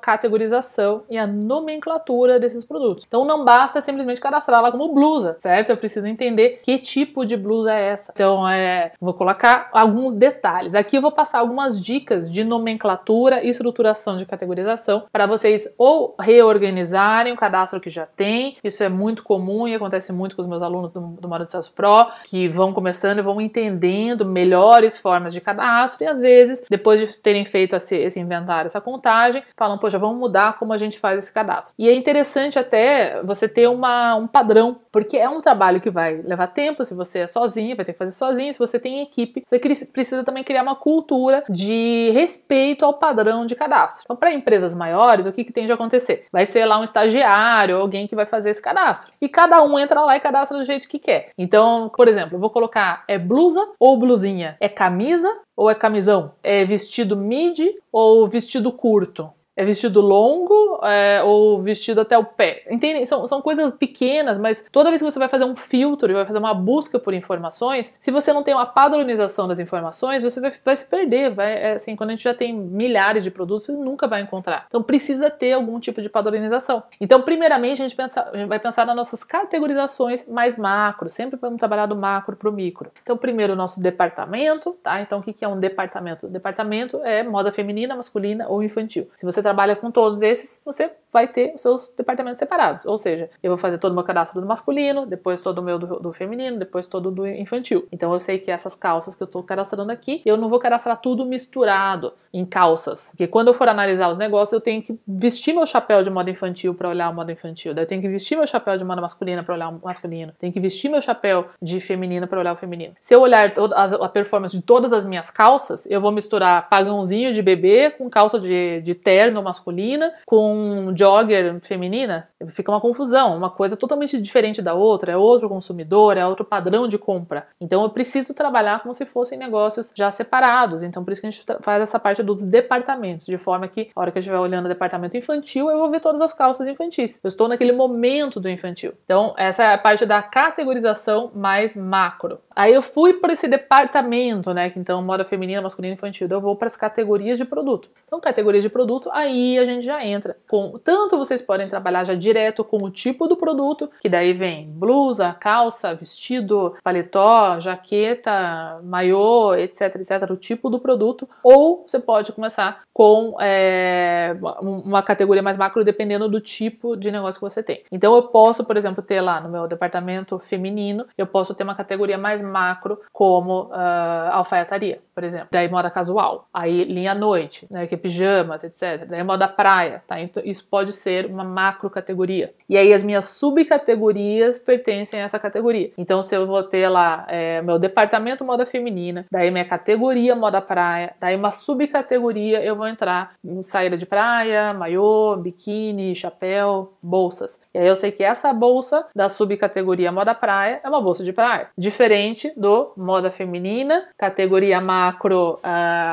categorização e a nomenclatura desses produtos. Então não basta simplesmente cadastrá-la como blusa, certo? Eu preciso entender que tipo de blusa é essa. Então é, vou colocar alguns detalhes. Aqui eu vou passar algumas dicas de nomenclatura e estruturação de categorização para vocês ou reorganizarem o cadastro que já tem. Isso é muito comum e acontece muito com os meus alunos do, do de Celso Pro, que vão começando e vão entendendo melhores formas de cadastro e às vezes, depois de terem feito esse, esse inventário, essa contagem, falam, pô, poxa, vamos mudar como a gente faz esse cadastro. E é interessante até você ter uma, um padrão, porque é um trabalho que vai levar tempo, se você é sozinho, vai ter que fazer sozinho, se você tem equipe, você precisa também criar uma cultura de respeito ao padrão de cadastro. Então, para empresas maiores, o que, que tem de acontecer? Vai ser lá um estagiário, alguém que vai fazer esse cadastro. E cada um entra lá e cadastra do jeito que quer. Então, por exemplo, eu vou colocar é blusa ou blusinha? É camisa ou é camisão? É vestido midi ou vestido curto? É vestido longo é, ou vestido até o pé. Entendem? São, são coisas pequenas, mas toda vez que você vai fazer um filtro e vai fazer uma busca por informações, se você não tem uma padronização das informações, você vai, vai se perder. Vai, é, assim, quando a gente já tem milhares de produtos, você nunca vai encontrar. Então precisa ter algum tipo de padronização. Então, primeiramente, a gente, pensa, a gente vai pensar nas nossas categorizações mais macro. Sempre vamos trabalhar do macro para o micro. Então, primeiro, o nosso departamento, tá? Então, o que, que é um departamento? Departamento é moda feminina, masculina ou infantil. Se você está trabalha com todos esses, você vai ter os seus departamentos separados. Ou seja, eu vou fazer todo o meu cadastro do masculino, depois todo o meu do, do feminino, depois todo do infantil. Então eu sei que essas calças que eu estou cadastrando aqui, eu não vou cadastrar tudo misturado em calças. Porque quando eu for analisar os negócios, eu tenho que vestir meu chapéu de moda infantil para olhar a moda infantil. Daí eu tenho que vestir meu chapéu de moda masculina para olhar o masculino. Tenho que vestir meu chapéu de feminino para olhar o feminino. Se eu olhar a performance de todas as minhas calças, eu vou misturar pagãozinho de bebê com calça de, de terno masculina, com jogger feminina, fica uma confusão, uma coisa totalmente diferente da outra, é outro consumidor, é outro padrão de compra. Então eu preciso trabalhar como se fossem negócios já separados. Então por isso que a gente faz essa parte dos departamentos, de forma que a hora que eu estiver olhando o departamento infantil, eu vou ver todas as calças infantis. Eu estou naquele momento do infantil. Então essa é a parte da categorização mais macro. Aí eu fui para esse departamento, né, que então moda feminina, masculina, infantil. eu vou para as categorias de produto. Então categoria de produto, aí a gente já entra com tanto vocês podem trabalhar já direto com o tipo do produto, que daí vem blusa, calça, vestido, paletó, jaqueta, maiô, etc, etc, o tipo do produto, ou você pode começar com é, uma categoria mais macro, dependendo do tipo de negócio que você tem. Então eu posso, por exemplo, ter lá no meu departamento feminino, eu posso ter uma categoria mais macro, como uh, alfaiataria por exemplo. Daí moda casual. Aí linha noite, né, que é pijamas, etc. Daí moda praia, tá? Então, isso pode ser uma macro categoria. E aí as minhas subcategorias pertencem a essa categoria. Então se eu vou ter lá é, meu departamento moda feminina, daí minha categoria moda praia, daí uma subcategoria eu vou entrar em saída de praia, maiô, biquíni, chapéu, bolsas. E aí eu sei que essa bolsa da subcategoria moda praia é uma bolsa de praia, diferente do moda feminina, categoria macro macro uh,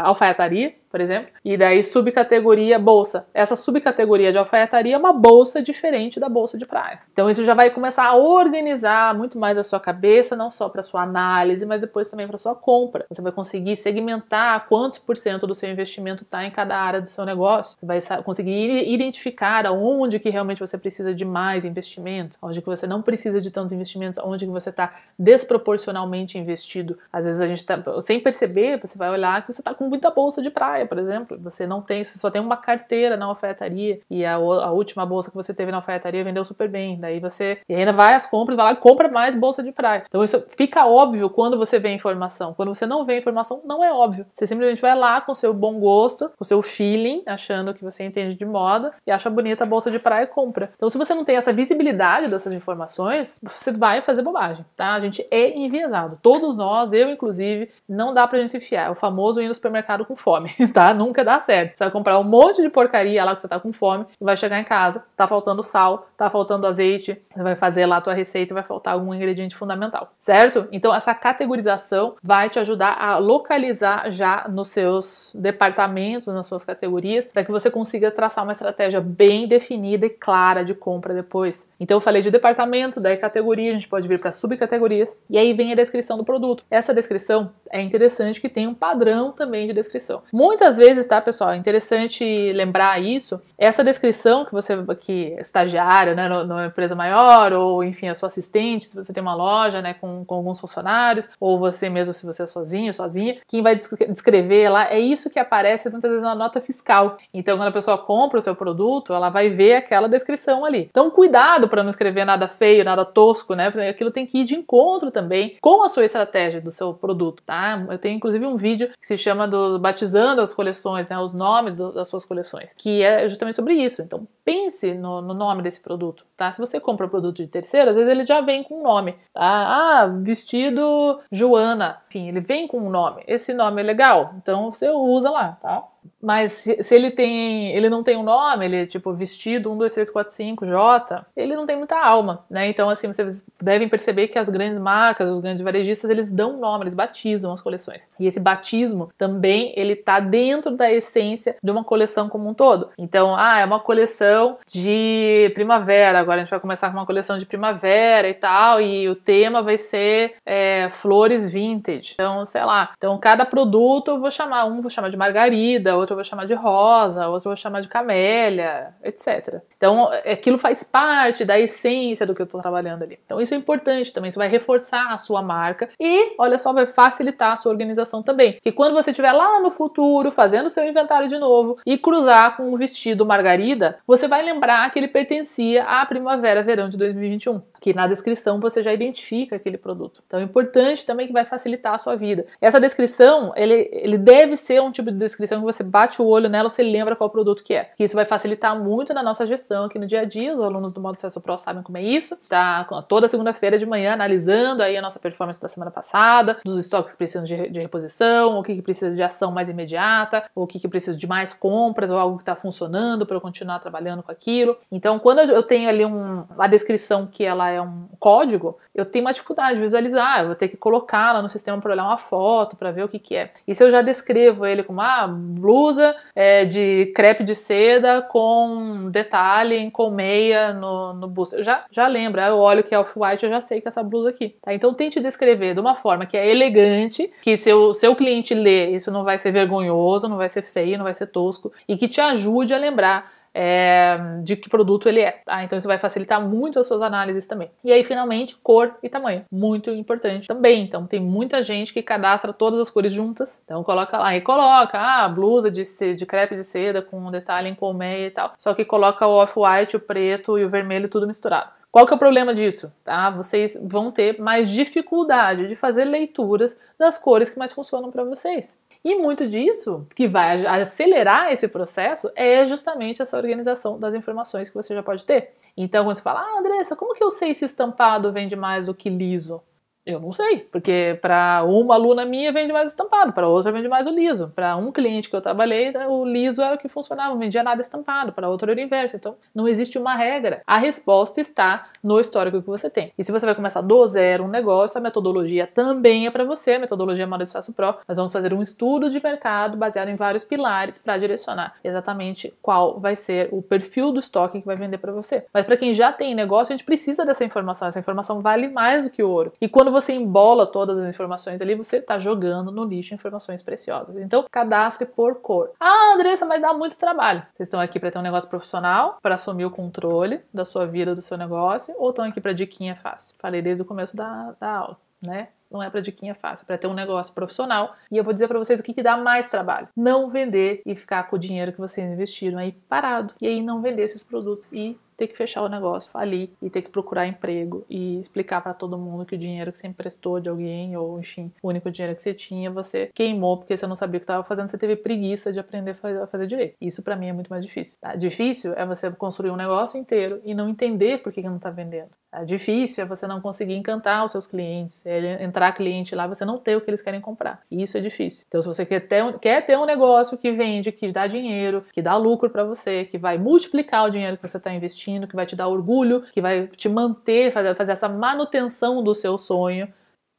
alfaiataria, por exemplo, e daí subcategoria bolsa. Essa subcategoria de alfaiataria é uma bolsa diferente da bolsa de praia. Então isso já vai começar a organizar muito mais a sua cabeça, não só para sua análise, mas depois também para sua compra. Você vai conseguir segmentar quantos por cento do seu investimento está em cada área do seu negócio. Você vai conseguir identificar aonde que realmente você precisa de mais investimentos, onde que você não precisa de tantos investimentos, onde que você está desproporcionalmente investido. Às vezes a gente está sem perceber, você vai olhar que você está com muita bolsa de praia praia, por exemplo, você não tem, você só tem uma carteira na alfaiataria e a, a última bolsa que você teve na alfaiataria vendeu super bem. Daí você e ainda vai às compras, vai lá e compra mais bolsa de praia. Então isso fica óbvio quando você vê a informação. Quando você não vê a informação, não é óbvio. Você simplesmente vai lá com seu bom gosto, com seu feeling, achando que você entende de moda e acha bonita a bolsa de praia e compra. Então se você não tem essa visibilidade dessas informações, você vai fazer bobagem, tá? A gente é enviesado. Todos nós, eu inclusive, não dá pra gente se fiar. É o famoso ir no supermercado com fome. tá? Nunca dá certo. Você vai comprar um monte de porcaria lá que você tá com fome, e vai chegar em casa, tá faltando sal, tá faltando azeite, você vai fazer lá a tua receita e vai faltar algum ingrediente fundamental, certo? Então essa categorização vai te ajudar a localizar já nos seus departamentos, nas suas categorias, para que você consiga traçar uma estratégia bem definida e clara de compra depois. Então eu falei de departamento, daí categoria, a gente pode vir para subcategorias e aí vem a descrição do produto. Essa descrição é interessante que tem um padrão também de descrição. Muito muitas vezes, tá, pessoal? É interessante lembrar isso. Essa descrição que você, que é estagiário, né, numa empresa maior, ou enfim, a sua assistente, se você tem uma loja, né, com, com alguns funcionários, ou você mesmo, se você é sozinho, sozinha, quem vai descrever lá é isso que aparece muitas vezes na nota fiscal. Então, quando a pessoa compra o seu produto, ela vai ver aquela descrição ali. Então, cuidado para não escrever nada feio, nada tosco, né? Porque aquilo tem que ir de encontro também com a sua estratégia do seu produto, tá? Eu tenho inclusive um vídeo que se chama do Batizando suas coleções, né, os nomes do, das suas coleções, que é justamente sobre isso. Então pense no, no, nome desse produto, tá? Se você compra um produto de terceiro, às vezes ele já vem com um nome, tá? Ah, vestido Joana, enfim, ele vem com um nome. Esse nome é legal, então você usa lá, tá? Mas se, ele tem, ele não tem um nome, ele é tipo vestido 1, 2, 3, 4, 5, J, ele não tem muita alma, né? Então, assim, vocês devem perceber que as grandes marcas, os grandes varejistas, eles dão nome, eles batizam as coleções. E esse batismo também, ele tá dentro da essência de uma coleção como um todo. Então, ah, é uma coleção de primavera, agora a gente vai começar com uma coleção de primavera e tal, e o tema vai ser é, flores vintage. Então, sei lá. Então, cada produto eu vou chamar, um vou chamar de margarida, outro outro eu vou chamar de rosa, outro eu vou chamar de camélia, etc. Então, aquilo faz parte da essência do que eu estou trabalhando ali. Então, isso é importante também, isso vai reforçar a sua marca e, olha só, vai facilitar a sua organização também. Que quando você estiver lá no futuro, fazendo seu inventário de novo e cruzar com um vestido margarida, você vai lembrar que ele pertencia à primavera-verão de 2021 que na descrição você já identifica aquele produto. Então é importante também que vai facilitar a sua vida. Essa descrição, ele, ele deve ser um tipo de descrição que você bate o olho nela, você lembra qual produto que é. Que isso vai facilitar muito na nossa gestão aqui no dia a dia. Os alunos do Modo Sucesso Pro sabem como é isso. Tá toda segunda-feira de manhã analisando aí a nossa performance da semana passada, dos estoques que precisam de, de reposição, o que, que precisa de ação mais imediata, o que, que precisa de mais compras ou algo que está funcionando para eu continuar trabalhando com aquilo. Então, quando eu tenho ali um, a descrição que ela é é um código, eu tenho mais dificuldade de visualizar, eu vou ter que colocar lá no sistema para olhar uma foto, para ver o que, que é. E se eu já descrevo ele como uma blusa é, de crepe de seda com detalhe em colmeia no, no busto, eu já, já lembro, eu olho que é off-white, eu já sei que é essa blusa aqui. Tá? Então tente descrever de uma forma que é elegante, que seu, seu cliente lê, isso não vai ser vergonhoso, não vai ser feio, não vai ser tosco, e que te ajude a lembrar é, de que produto ele é. Tá? Então isso vai facilitar muito as suas análises também. E aí, finalmente, cor e tamanho. Muito importante também. Então tem muita gente que cadastra todas as cores juntas. Então coloca lá e coloca, ah, blusa de, de crepe de seda com um detalhe em colmeia e tal. Só que coloca o off-white, o preto e o vermelho tudo misturado. Qual que é o problema disso? Tá? Vocês vão ter mais dificuldade de fazer leituras das cores que mais funcionam para vocês. E muito disso que vai acelerar esse processo é justamente essa organização das informações que você já pode ter. Então, quando você fala, ah, Andressa, como que eu sei se estampado vende mais do que liso? Eu não sei, porque para uma aluna minha vende mais estampado, para outra vende mais o liso. Para um cliente que eu trabalhei, né, o liso era o que funcionava, não vendia nada estampado, para outro era o inverso. Então, não existe uma regra. A resposta está no histórico que você tem. E se você vai começar do zero um negócio, a metodologia também é para você, a metodologia é Moda de Espaço Pro. Nós vamos fazer um estudo de mercado baseado em vários pilares para direcionar exatamente qual vai ser o perfil do estoque que vai vender para você. Mas para quem já tem negócio, a gente precisa dessa informação. Essa informação vale mais do que ouro. E quando você embola todas as informações ali, você está jogando no lixo informações preciosas. Então, cadastre por cor. Ah, Andressa, mas dá muito trabalho. Vocês estão aqui para ter um negócio profissional, para assumir o controle da sua vida, do seu negócio, ou estão aqui para diquinha fácil? Falei desde o começo da, da aula, né? não é para diquinha fácil, é para ter um negócio profissional. E eu vou dizer para vocês o que, que, dá mais trabalho: não vender e ficar com o dinheiro que vocês investiram aí parado. E aí não vender esses produtos e ter que fechar o negócio, falir e ter que procurar emprego e explicar para todo mundo que o dinheiro que você emprestou de alguém ou enfim, o único dinheiro que você tinha, você queimou porque você não sabia o que estava fazendo, você teve preguiça de aprender a fazer direito. Isso para mim é muito mais difícil. Tá? Difícil é você construir um negócio inteiro e não entender por que, que não está vendendo. É difícil é você não conseguir encantar os seus clientes, é entrar cliente lá, você não ter o que eles querem comprar. isso é difícil. Então, se você quer ter um, quer ter um negócio que vende, que dá dinheiro, que dá lucro para você, que vai multiplicar o dinheiro que você está investindo, que vai te dar orgulho, que vai te manter, fazer, fazer essa manutenção do seu sonho,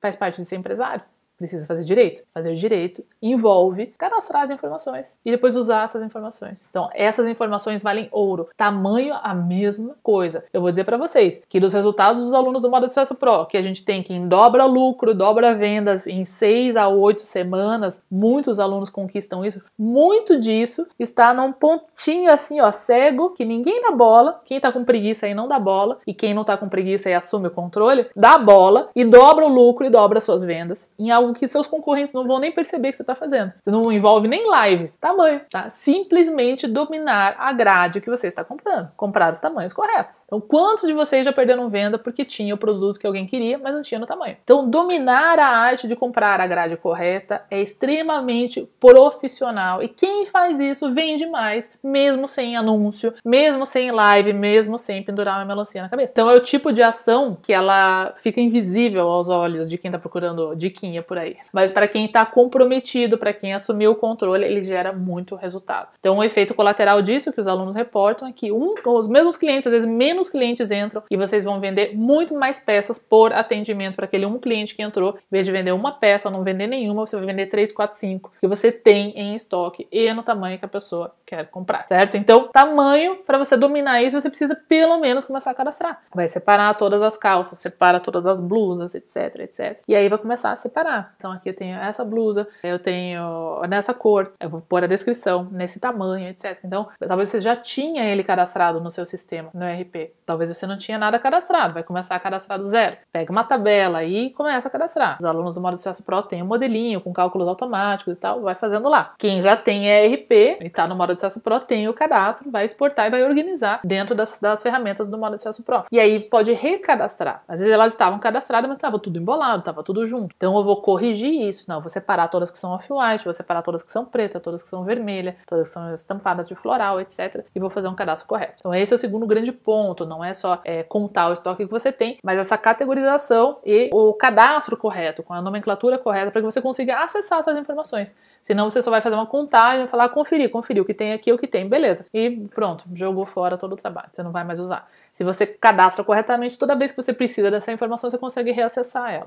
faz parte de ser empresário precisa fazer direito. Fazer direito envolve cadastrar as informações e depois usar essas informações. Então, essas informações valem ouro. Tamanho, a mesma coisa. Eu vou dizer para vocês que dos resultados dos alunos do Modo Sucesso Pro, que a gente tem que em dobra lucro, dobra vendas em seis a oito semanas, muitos alunos conquistam isso. Muito disso está num pontinho assim, ó, cego, que ninguém dá bola, quem tá com preguiça aí não dá bola, e quem não tá com preguiça aí assume o controle, dá bola e dobra o lucro e dobra as suas vendas em algo que seus concorrentes não vão nem perceber que você está fazendo. Você não envolve nem live, tamanho, tá? Simplesmente dominar a grade que você está comprando, comprar os tamanhos corretos. Então, quantos de vocês já perderam venda porque tinha o produto que alguém queria, mas não tinha no tamanho? Então, dominar a arte de comprar a grade correta é extremamente profissional e quem faz isso vende mais, mesmo sem anúncio, mesmo sem live, mesmo sem pendurar uma melancia na cabeça. Então, é o tipo de ação que ela fica invisível aos olhos de quem está procurando diquinha por por aí. Mas para quem está comprometido, para quem assumiu o controle, ele gera muito resultado. Então, o efeito colateral disso que os alunos reportam é que um, os mesmos clientes, às vezes menos clientes entram e vocês vão vender muito mais peças por atendimento para aquele um cliente que entrou. Em vez de vender uma peça, não vender nenhuma, você vai vender 3, 4, 5 que você tem em estoque e no tamanho que a pessoa quer comprar, certo? Então, tamanho, para você dominar isso, você precisa pelo menos começar a cadastrar. Vai separar todas as calças, separa todas as blusas, etc, etc. E aí vai começar a separar então aqui eu tenho essa blusa, eu tenho nessa cor, eu vou pôr a descrição, nesse tamanho, etc. Então, talvez você já tinha ele cadastrado no seu sistema, no RP. Talvez você não tinha nada cadastrado, vai começar a cadastrar do zero. Pega uma tabela e começa a cadastrar. Os alunos do modo de sucesso pro têm um modelinho com cálculos automáticos e tal, vai fazendo lá. Quem já tem ERP e está no modo de sucesso pro tem o cadastro, vai exportar e vai organizar dentro das, das ferramentas do modo de sucesso pro. E aí pode recadastrar. Às vezes elas estavam cadastradas, mas estava tudo embolado, estava tudo junto. Então eu vou correr corrigir isso. Não, vou separar todas que são off-white, vou separar todas que são preta, todas que são vermelha, todas que são estampadas de floral, etc. E vou fazer um cadastro correto. Então esse é o segundo grande ponto, não é só é, contar o estoque que você tem, mas essa categorização e o cadastro correto, com a nomenclatura correta, para que você consiga acessar essas informações. Senão você só vai fazer uma contagem e falar, conferir, conferir o que tem aqui, o que tem, beleza. E pronto, jogou fora todo o trabalho, você não vai mais usar. Se você cadastra corretamente, toda vez que você precisa dessa informação, você consegue reacessar ela.